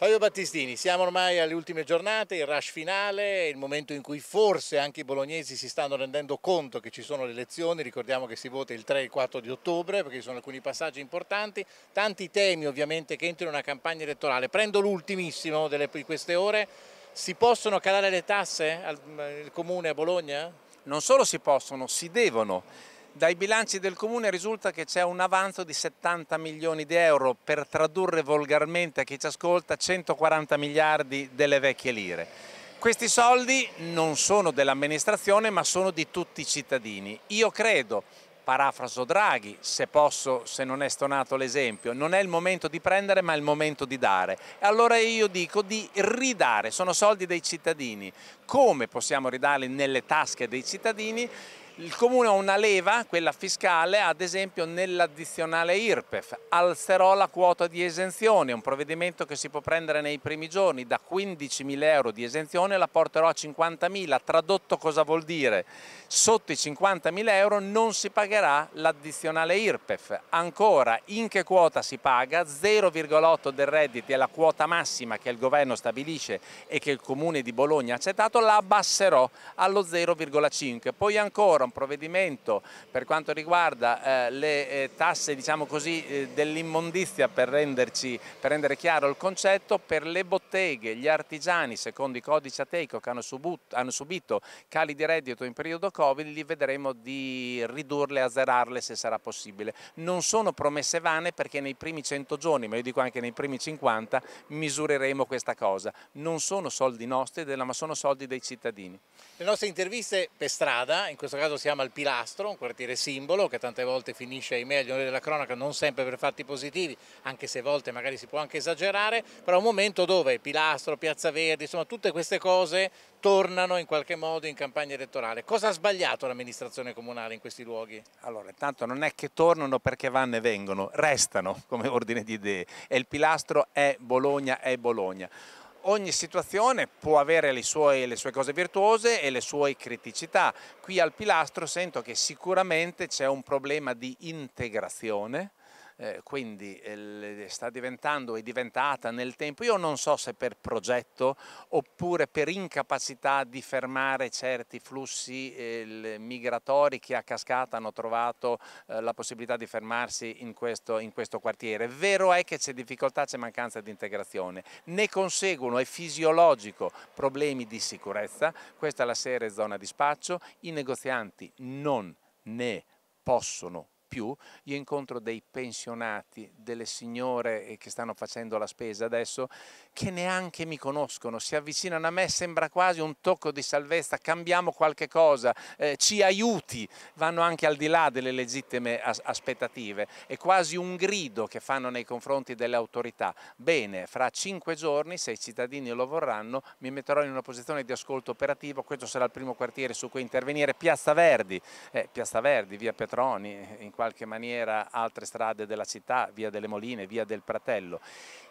Fabio Battistini, siamo ormai alle ultime giornate, il rush finale, il momento in cui forse anche i bolognesi si stanno rendendo conto che ci sono le elezioni, ricordiamo che si vota il 3 e il 4 di ottobre perché ci sono alcuni passaggi importanti, tanti temi ovviamente che entrano in una campagna elettorale. Prendo l'ultimissimo di queste ore, si possono calare le tasse al, al comune a Bologna? Non solo si possono, si devono dai bilanci del comune risulta che c'è un avanzo di 70 milioni di euro, per tradurre volgarmente a chi ci ascolta 140 miliardi delle vecchie lire. Questi soldi non sono dell'amministrazione ma sono di tutti i cittadini. Io credo, parafraso Draghi, se posso, se non è stonato l'esempio, non è il momento di prendere ma è il momento di dare. Allora io dico di ridare, sono soldi dei cittadini. Come possiamo ridarli nelle tasche dei cittadini? Il Comune ha una leva, quella fiscale, ad esempio nell'addizionale IRPEF, alzerò la quota di esenzione, un provvedimento che si può prendere nei primi giorni, da 15.000 euro di esenzione la porterò a 50.000, tradotto cosa vuol dire? Sotto i 50.000 euro non si pagherà l'addizionale IRPEF, ancora in che quota si paga? 0,8 del reddito è la quota massima che il governo stabilisce e che il Comune di Bologna ha accettato, la abbasserò allo 0,5, poi ancora un provvedimento per quanto riguarda eh, le eh, tasse diciamo eh, dell'immondizia per, per, rendere chiaro il concetto per le botteghe, gli artigiani secondo i codici ateico che hanno, subuto, hanno subito cali di reddito in periodo Covid li vedremo di ridurle, azzerarle se sarà possibile. Non sono promesse vane perché nei primi 100 giorni, ma io dico anche nei primi 50, misureremo questa cosa. Non sono soldi nostri, ma sono soldi dei cittadini. Le nostre interviste per strada, in questo caso siamo al Pilastro, un quartiere simbolo che tante volte finisce, ahimè, agli onori della cronaca, non sempre per fatti positivi, anche se a volte magari si può anche esagerare, però un momento dove Pilastro, Piazza Verdi, insomma tutte queste cose tornano in qualche modo in campagna elettorale. Cosa ha sbagliato l'amministrazione comunale in questi luoghi? Allora, intanto non è che tornano perché vanno e vengono, restano come ordine di idee e il Pilastro è Bologna, è Bologna ogni situazione può avere le sue, le sue, cose virtuose e le sue criticità. Qui al pilastro sento che sicuramente c'è un problema di integrazione eh, quindi eh, sta diventando, è diventata nel tempo, io non so se per progetto oppure per incapacità di fermare certi flussi eh, migratori che a cascata hanno trovato la possibilità di fermarsi in questo, in questo quartiere. Vero è che c'è difficoltà, c'è mancanza di integrazione, ne conseguono, è fisiologico, problemi di sicurezza, questa è la serie zona di spaccio, i negozianti non ne possono più io incontro dei pensionati, delle signore eh, che stanno facendo la spesa adesso, che neanche mi conoscono, si avvicinano a me, sembra quasi un tocco di salvezza, cambiamo qualche cosa, eh, ci aiuti, vanno anche al di là delle legittime as aspettative, è quasi un grido che fanno nei confronti delle autorità. Bene, fra cinque giorni, se i cittadini lo vorranno, mi metterò in una posizione di ascolto operativo, questo sarà il primo quartiere su cui intervenire, Piazza Verdi, eh, Piazza Verdi, via Petroni, eh, in qualche maniera altre strade della città, via delle Moline, via del Pratello.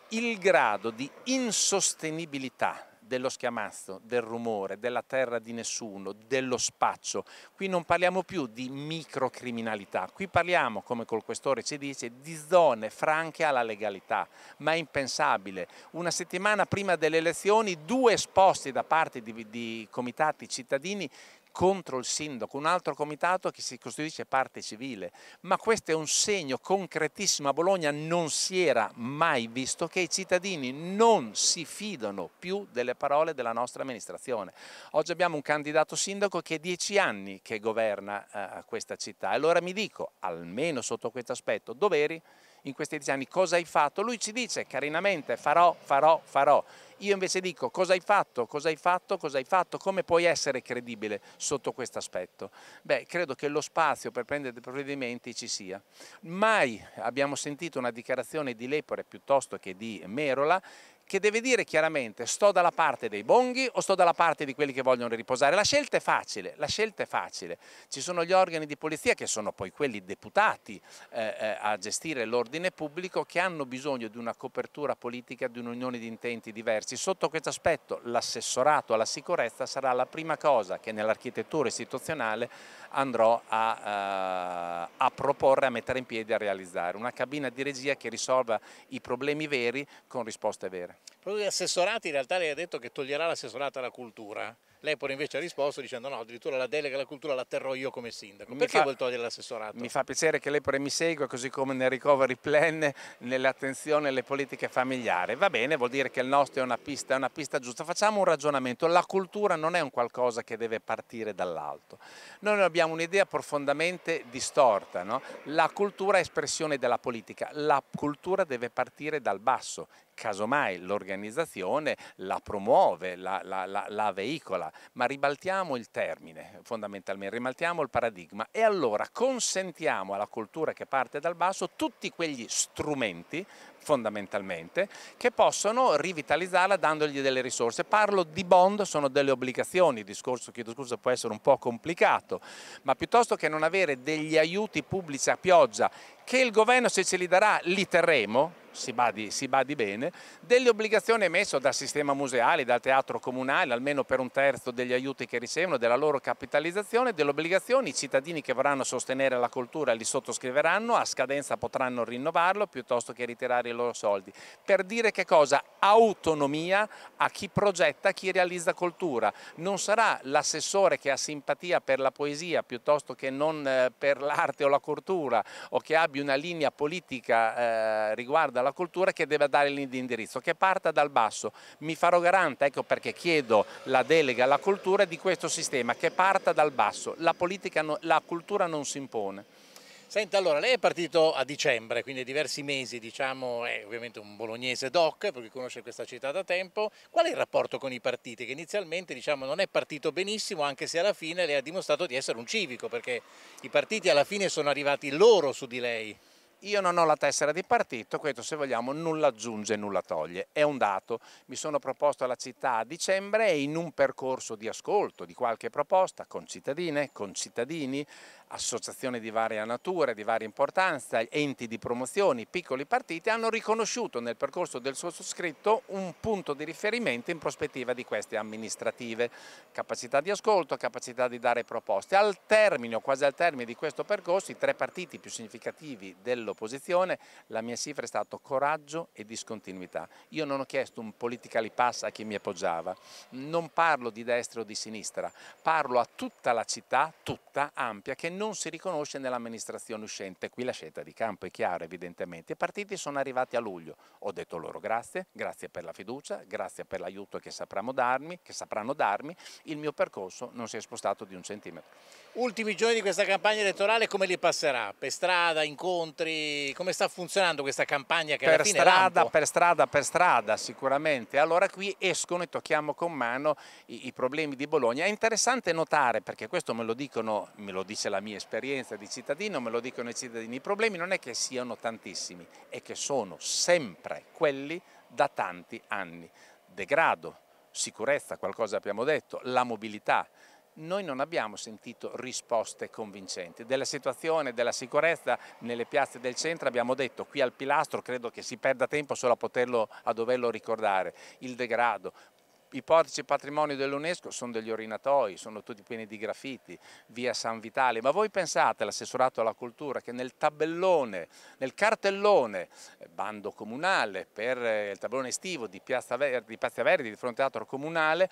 Il grado di insostenibilità dello schiamazzo, del rumore, della terra di nessuno, dello spaccio. Qui non parliamo più di microcriminalità, qui parliamo, come col questore ci dice, di zone franche alla legalità, ma è impensabile. Una settimana prima delle elezioni due esposti da parte di, di comitati cittadini contro il sindaco, un altro comitato che si costituisce parte civile, ma questo è un segno concretissimo a Bologna, non si era mai visto che i cittadini non si fidano più delle parole della nostra amministrazione. Oggi abbiamo un candidato sindaco che è dieci anni che governa eh, questa città, allora mi dico, almeno sotto questo aspetto, doveri in questi dieci anni, cosa hai fatto? Lui ci dice carinamente farò, farò, farò. Io invece dico cosa hai fatto, cosa hai fatto, cosa hai fatto, come puoi essere credibile sotto questo aspetto? Beh, credo che lo spazio per prendere dei provvedimenti ci sia. Mai abbiamo sentito una dichiarazione di Lepore piuttosto che di Merola che deve dire chiaramente sto dalla parte dei bonghi o sto dalla parte di quelli che vogliono riposare. La scelta è facile, la scelta è facile. Ci sono gli organi di polizia che sono poi quelli deputati eh, eh, a gestire l'ordine pubblico che hanno bisogno di una copertura politica, di un'unione di intenti diversi. Sotto questo aspetto l'assessorato alla sicurezza sarà la prima cosa che nell'architettura istituzionale andrò a, eh, a proporre, a mettere in piedi, a realizzare. Una cabina di regia che risolva i problemi veri con risposte vere. Proprio gli assessorati in realtà lei ha detto che toglierà l'assessorata alla cultura. Lei L'Epore invece ha risposto dicendo no, addirittura la delega alla cultura la terrò io come sindaco. Perché fa, vuol togliere l'assessorato? Mi fa piacere che l'Epore mi segua, così come nel recovery plan, nell'attenzione alle politiche familiari. Va bene, vuol dire che il nostro è una pista, è una pista giusta. Facciamo un ragionamento. La cultura non è un qualcosa che deve partire dall'alto. Noi abbiamo un'idea profondamente distorta. No? La cultura è espressione della politica. La cultura deve partire dal basso casomai l'organizzazione la promuove, la, la, la, la, veicola, ma ribaltiamo il termine fondamentalmente, ribaltiamo il paradigma e allora consentiamo alla cultura che parte dal basso tutti quegli strumenti fondamentalmente che possono rivitalizzarla dandogli delle risorse. Parlo di bond, sono delle obbligazioni, il discorso, chiedo scusa, può essere un po' complicato, ma piuttosto che non avere degli aiuti pubblici a pioggia che il governo se ce li darà li terremo, si badi, si badi bene, delle obbligazioni emesse dal sistema museale, dal teatro comunale, almeno per un terzo degli aiuti che ricevono, della loro capitalizzazione, delle obbligazioni, i cittadini che vorranno sostenere la cultura li sottoscriveranno, a scadenza potranno rinnovarlo piuttosto che ritirare i loro soldi. Per dire che cosa? Autonomia a chi progetta, a chi realizza cultura. Non sarà l'assessore che ha simpatia per la poesia piuttosto che non eh, per l'arte o la cultura o che abbia una linea politica eh, riguardo alla alla cultura che deve dare l'indirizzo, che parta dal basso. Mi farò garante, ecco perché chiedo la delega alla cultura di questo sistema, che parta dal basso. La, politica, la cultura non si impone. Senta, allora, lei è partito a dicembre, quindi diversi mesi, diciamo, è ovviamente un bolognese doc, perché conosce questa città da tempo. Qual è il rapporto con i partiti? Che inizialmente, diciamo, non è partito benissimo, anche se alla fine le ha dimostrato di essere un civico, perché i partiti alla fine sono arrivati loro su di lei. Io non ho la tessera di partito, questo se vogliamo nulla aggiunge, nulla toglie, è un dato. Mi sono proposto alla città a dicembre e in un percorso di ascolto di qualche proposta con cittadine, con cittadini, associazioni di varia natura, di varia importanza, enti di promozione, piccoli partiti, hanno riconosciuto nel percorso del sottoscritto un punto di riferimento in prospettiva di queste amministrative. Capacità di ascolto, capacità di dare proposte. Al termine o quasi al termine di questo percorso i tre partiti più significativi del dell'opposizione, la mia cifra è stato coraggio e discontinuità. Io non ho chiesto un political pass a chi mi appoggiava, non parlo di destra o di sinistra, parlo a tutta la città, tutta, ampia, che non si riconosce nell'amministrazione uscente. Qui la scelta di campo è chiara evidentemente. I partiti sono arrivati a luglio, ho detto loro grazie, grazie per la fiducia, grazie per l'aiuto che, che sapranno darmi, il mio percorso non si è spostato di un centimetro. Ultimi giorni di questa campagna elettorale come li passerà? Per strada, incontri? come sta funzionando questa campagna che per strada, per strada, per strada sicuramente. Allora qui escono e tocchiamo con mano i, i, problemi di Bologna. È interessante notare, perché questo me lo dicono, me lo dice la mia esperienza di cittadino, me lo dicono i cittadini, i problemi non è che siano tantissimi, è che sono sempre quelli da tanti anni. Degrado, sicurezza, qualcosa abbiamo detto, la mobilità, noi non abbiamo sentito risposte convincenti. Della situazione della sicurezza nelle piazze del centro abbiamo detto qui al pilastro, credo che si perda tempo solo a, poterlo, a doverlo ricordare, il degrado, i portici patrimoni dell'UNESCO sono degli orinatoi, sono tutti pieni di graffiti, via San Vitale, ma voi pensate, l'assessorato alla cultura, che nel tabellone, nel cartellone, eh, bando comunale per eh, il tabellone estivo di Piazza Verdi, di Piazza Verdi, di fronte al teatro comunale,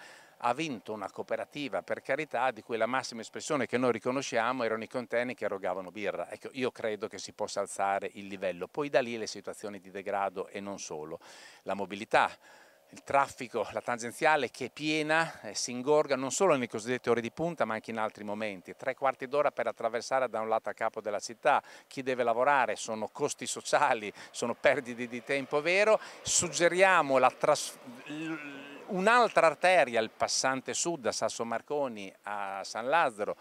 ha vinto una cooperativa, per carità, di cui la massima espressione che noi riconosciamo erano i container che erogavano birra. Ecco, io credo che si possa alzare il livello. Poi da lì le situazioni di degrado e non solo. La mobilità, il traffico, la tangenziale che è piena, eh, si ingorga non solo nelle cosiddette ore di punta ma anche in altri momenti, tre quarti d'ora per attraversare da un lato a capo della città, chi deve lavorare, sono costi sociali, sono perdite di tempo vero, suggeriamo la trasformazione un'altra arteria, il passante sud da Sasso Marconi a San Lazzaro,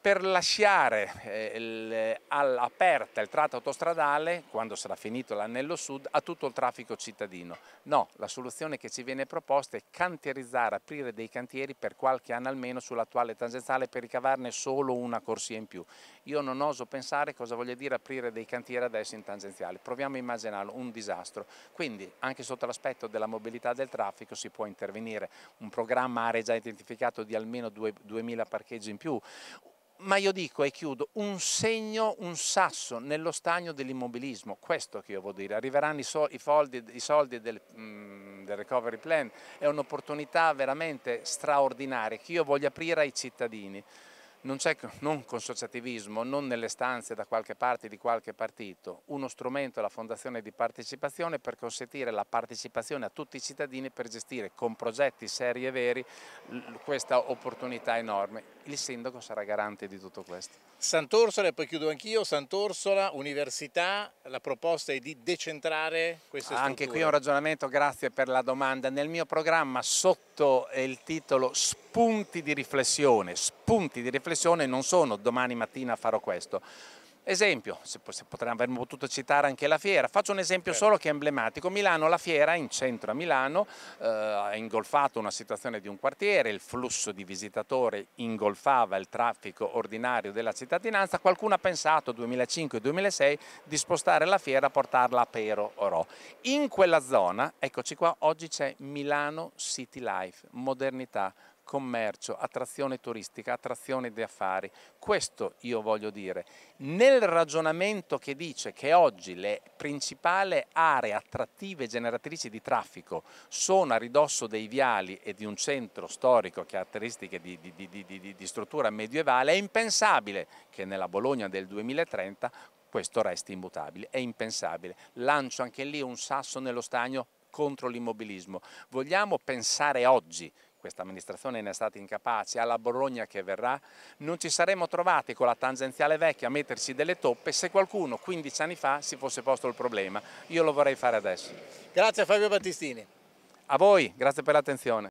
per lasciare eh, eh, aperta il, tratto autostradale, quando sarà finito l'anello sud, a tutto il traffico cittadino. No, la soluzione che ci viene proposta è canterizzare, aprire dei cantieri per qualche anno almeno sull'attuale tangenziale per ricavarne solo una corsia in più. Io non oso pensare cosa voglia dire aprire dei cantieri adesso in tangenziale, proviamo a immaginarlo, un disastro. Quindi anche sotto l'aspetto della mobilità del traffico si può intervenire, un programma aree già identificato di almeno 2.000 parcheggi in più, ma io dico e chiudo, un segno, un sasso nello stagno dell'immobilismo, questo che io voglio dire, arriveranno i, so, i, foldi, i soldi del, mm, del, recovery plan, è un'opportunità veramente straordinaria che io voglio aprire ai cittadini, non c'è non consociativismo, non nelle stanze da qualche parte di qualche partito, uno strumento alla fondazione di partecipazione per consentire la partecipazione a tutti i cittadini per gestire con progetti seri e veri questa opportunità enorme. Il sindaco sarà garante di tutto questo. Sant'Orsola, e poi chiudo anch'io, Sant'Orsola, Università, la proposta è di decentrare queste strutture. Anche qui un ragionamento, grazie per la domanda. Nel mio programma sotto questo è il titolo Spunti di riflessione. Spunti di riflessione non sono domani mattina farò questo, Esempio, se, potremmo, avremmo potuto citare anche la fiera, faccio un esempio certo. solo che è emblematico, Milano, la fiera in centro a Milano eh, ha ingolfato una situazione di un quartiere, il flusso di visitatori ingolfava il traffico ordinario della cittadinanza, qualcuno ha pensato 2005-2006 di spostare la fiera a portarla a Pero Orò. In quella zona, eccoci qua, oggi c'è Milano City Life, modernità, commercio, attrazione turistica, attrazione di affari. Questo io voglio dire. Nel ragionamento che dice che oggi le principali aree attrattive generatrici di traffico sono a ridosso dei viali e di un centro storico caratteristiche di, di, di, di struttura medievale, è impensabile che nella Bologna del 2030 questo resti immutabile, è impensabile. Lancio anche lì un sasso nello stagno contro l'immobilismo. Vogliamo pensare oggi questa amministrazione ne è stata incapace, alla Borogna che verrà, non ci saremmo trovati con la tangenziale vecchia a metterci delle toppe se qualcuno 15 anni fa si fosse posto il problema. Io lo vorrei fare adesso. Grazie Fabio Battistini. A voi, grazie per l'attenzione.